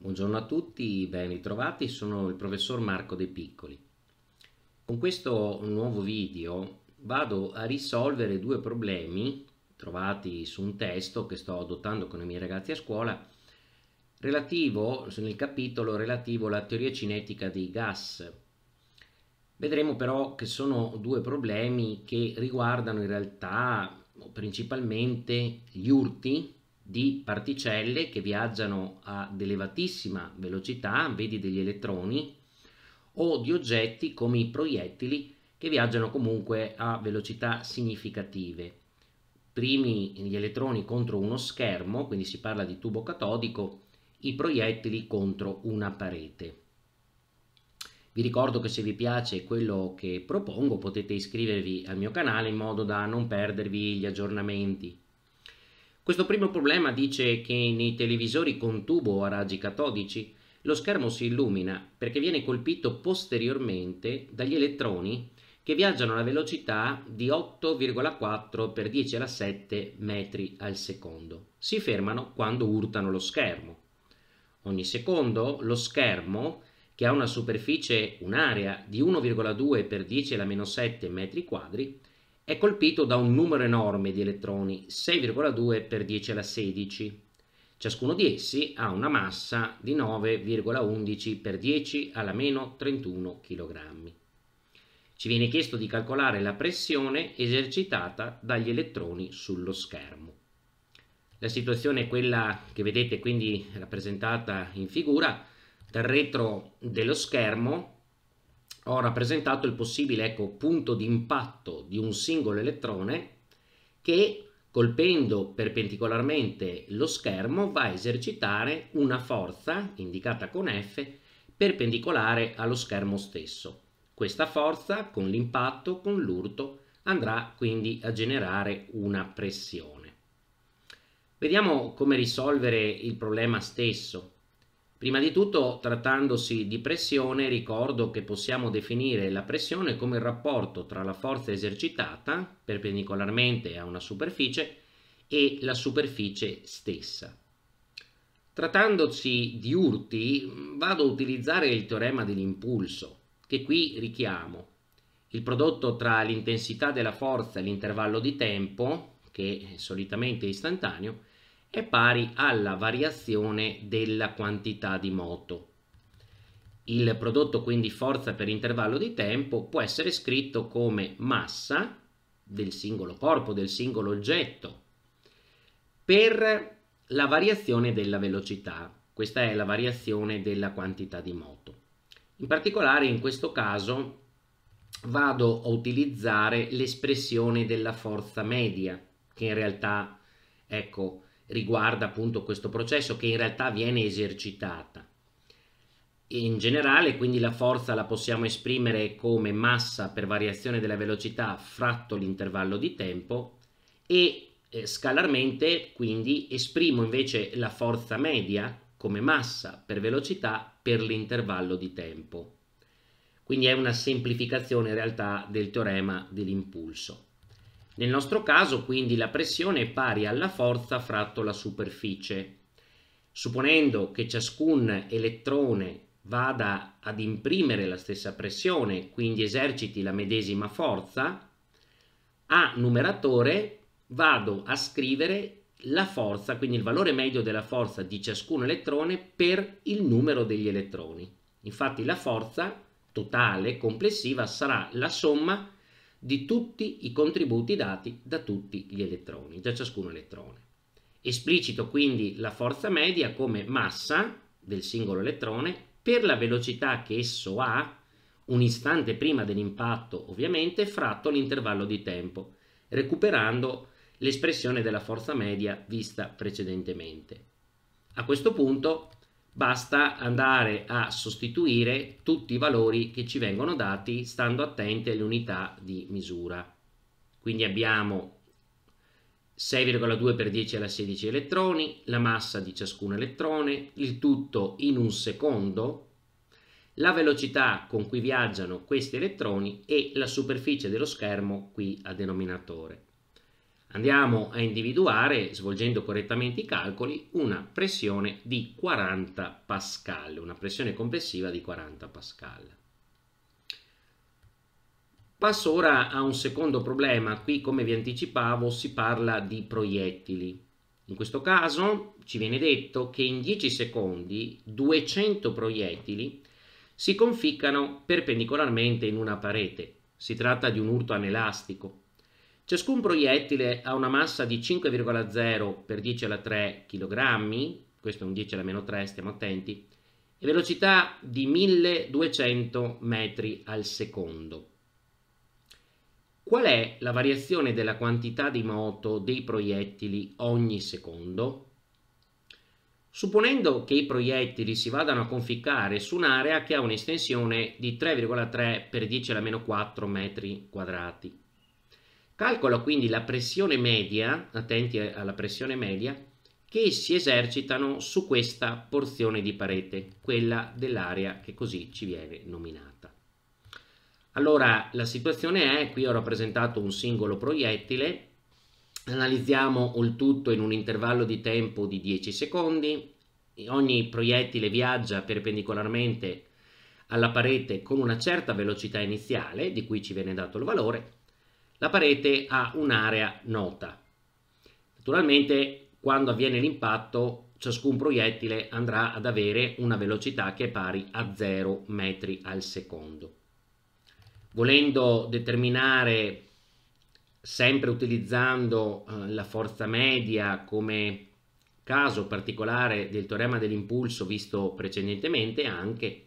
Buongiorno a tutti, ben ritrovati, sono il professor Marco De Piccoli. Con questo nuovo video vado a risolvere due problemi trovati su un testo che sto adottando con i miei ragazzi a scuola relativo, nel capitolo relativo alla teoria cinetica dei gas. Vedremo però che sono due problemi che riguardano in realtà principalmente gli urti di particelle che viaggiano ad elevatissima velocità, vedi degli elettroni, o di oggetti come i proiettili che viaggiano comunque a velocità significative. Primi gli elettroni contro uno schermo, quindi si parla di tubo catodico, i proiettili contro una parete. Vi ricordo che se vi piace quello che propongo potete iscrivervi al mio canale in modo da non perdervi gli aggiornamenti. Questo primo problema dice che nei televisori con tubo a raggi catodici lo schermo si illumina perché viene colpito posteriormente dagli elettroni che viaggiano alla velocità di 8,4 x 10 alla 7 metri al secondo. Si fermano quando urtano lo schermo. Ogni secondo lo schermo, che ha una superficie, un'area di 1,2 x 10 alla meno 7 metri quadri, è colpito da un numero enorme di elettroni, 6,2 per 10 alla 16. Ciascuno di essi ha una massa di 9,11 per 10 alla meno 31 kg. Ci viene chiesto di calcolare la pressione esercitata dagli elettroni sullo schermo. La situazione è quella che vedete quindi rappresentata in figura. Dal retro dello schermo ho rappresentato il possibile ecco, punto di impatto di un singolo elettrone che colpendo perpendicolarmente lo schermo va a esercitare una forza indicata con F perpendicolare allo schermo stesso. Questa forza con l'impatto, con l'urto, andrà quindi a generare una pressione. Vediamo come risolvere il problema stesso. Prima di tutto, trattandosi di pressione, ricordo che possiamo definire la pressione come il rapporto tra la forza esercitata perpendicolarmente a una superficie e la superficie stessa. Trattandosi di urti, vado a utilizzare il teorema dell'impulso, che qui richiamo. Il prodotto tra l'intensità della forza e l'intervallo di tempo, che è solitamente istantaneo, è pari alla variazione della quantità di moto. Il prodotto quindi forza per intervallo di tempo può essere scritto come massa del singolo corpo, del singolo oggetto, per la variazione della velocità. Questa è la variazione della quantità di moto. In particolare in questo caso vado a utilizzare l'espressione della forza media, che in realtà, ecco, riguarda appunto questo processo che in realtà viene esercitata. In generale quindi la forza la possiamo esprimere come massa per variazione della velocità fratto l'intervallo di tempo e eh, scalarmente quindi esprimo invece la forza media come massa per velocità per l'intervallo di tempo. Quindi è una semplificazione in realtà del teorema dell'impulso. Nel nostro caso quindi la pressione è pari alla forza fratto la superficie. Supponendo che ciascun elettrone vada ad imprimere la stessa pressione, quindi eserciti la medesima forza, a numeratore vado a scrivere la forza, quindi il valore medio della forza di ciascun elettrone per il numero degli elettroni. Infatti la forza totale complessiva sarà la somma di tutti i contributi dati da tutti gli elettroni, da ciascun elettrone. Esplicito quindi la forza media come massa del singolo elettrone per la velocità che esso ha un istante prima dell'impatto ovviamente fratto l'intervallo di tempo, recuperando l'espressione della forza media vista precedentemente. A questo punto basta andare a sostituire tutti i valori che ci vengono dati stando attenti alle unità di misura. Quindi abbiamo 6,2 per 10 alla 16 elettroni, la massa di ciascun elettrone, il tutto in un secondo, la velocità con cui viaggiano questi elettroni e la superficie dello schermo qui a denominatore andiamo a individuare, svolgendo correttamente i calcoli, una pressione di 40 pascal, una pressione complessiva di 40 pascal. Passo ora a un secondo problema, qui come vi anticipavo si parla di proiettili. In questo caso ci viene detto che in 10 secondi 200 proiettili si conficcano perpendicolarmente in una parete. Si tratta di un urto anelastico, Ciascun proiettile ha una massa di 5,0 x 10 alla 3 kg, questo è un 10 alla meno 3, stiamo attenti, e velocità di 1200 metri al secondo. Qual è la variazione della quantità di moto dei proiettili ogni secondo? Supponendo che i proiettili si vadano a conficcare su un'area che ha un'estensione di 3,3 x 10 alla meno 4 metri quadrati, Calcolo quindi la pressione media, attenti eh, alla pressione media, che si esercitano su questa porzione di parete, quella dell'area che così ci viene nominata. Allora, la situazione è, qui ho rappresentato un singolo proiettile, analizziamo il tutto in un intervallo di tempo di 10 secondi, ogni proiettile viaggia perpendicolarmente alla parete con una certa velocità iniziale, di cui ci viene dato il valore, la parete ha un'area nota. Naturalmente quando avviene l'impatto ciascun proiettile andrà ad avere una velocità che è pari a 0 metri al secondo. Volendo determinare sempre utilizzando eh, la forza media come caso particolare del teorema dell'impulso visto precedentemente anche,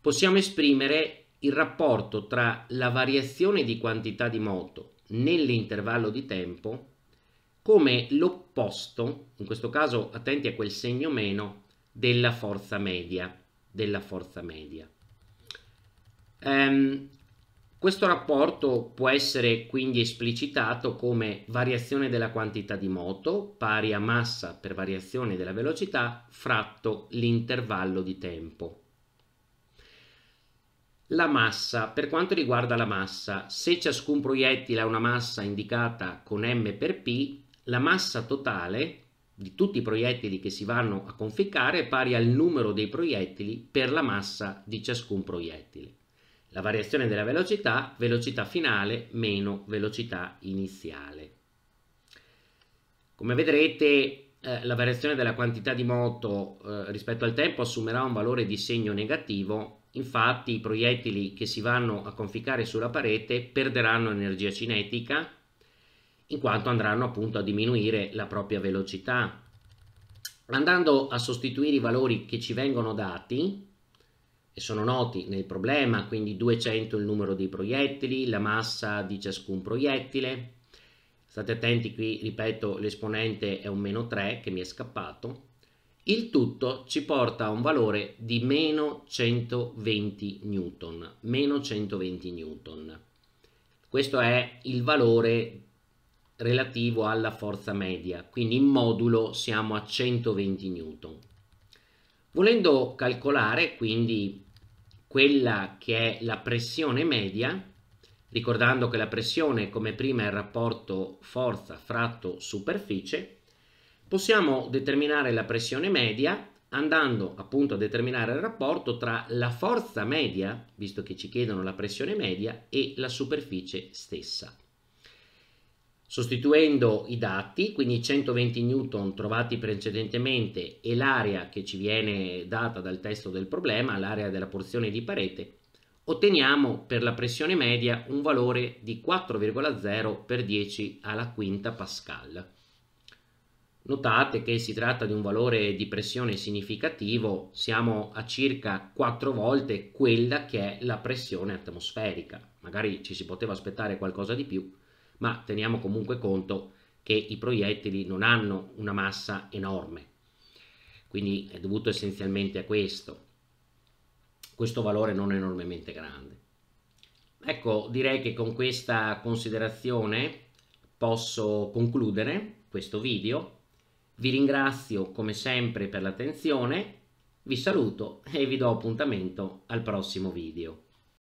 possiamo esprimere il rapporto tra la variazione di quantità di moto nell'intervallo di tempo come l'opposto, in questo caso attenti a quel segno meno, della forza media. Della forza media. Ehm, questo rapporto può essere quindi esplicitato come variazione della quantità di moto pari a massa per variazione della velocità fratto l'intervallo di tempo. La massa, per quanto riguarda la massa, se ciascun proiettile ha una massa indicata con m per p, la massa totale di tutti i proiettili che si vanno a conficcare è pari al numero dei proiettili per la massa di ciascun proiettile. La variazione della velocità, velocità finale meno velocità iniziale. Come vedrete eh, la variazione della quantità di moto eh, rispetto al tempo assumerà un valore di segno negativo Infatti i proiettili che si vanno a conficcare sulla parete perderanno energia cinetica in quanto andranno appunto a diminuire la propria velocità. Andando a sostituire i valori che ci vengono dati, e sono noti nel problema, quindi 200 il numero dei proiettili, la massa di ciascun proiettile. State attenti qui, ripeto, l'esponente è un meno 3 che mi è scappato. Il tutto ci porta a un valore di meno 120 newton, meno 120 newton. Questo è il valore relativo alla forza media, quindi in modulo siamo a 120 newton. Volendo calcolare quindi quella che è la pressione media, ricordando che la pressione come prima è il rapporto forza fratto superficie, possiamo determinare la pressione media andando appunto a determinare il rapporto tra la forza media, visto che ci chiedono la pressione media, e la superficie stessa. Sostituendo i dati, quindi 120 N trovati precedentemente e l'area che ci viene data dal testo del problema, l'area della porzione di parete, otteniamo per la pressione media un valore di 4,0 per 10 alla quinta pascal. Notate che si tratta di un valore di pressione significativo, siamo a circa 4 volte quella che è la pressione atmosferica. Magari ci si poteva aspettare qualcosa di più, ma teniamo comunque conto che i proiettili non hanno una massa enorme. Quindi è dovuto essenzialmente a questo. Questo valore non è enormemente grande. Ecco, direi che con questa considerazione posso concludere questo video vi ringrazio come sempre per l'attenzione, vi saluto e vi do appuntamento al prossimo video.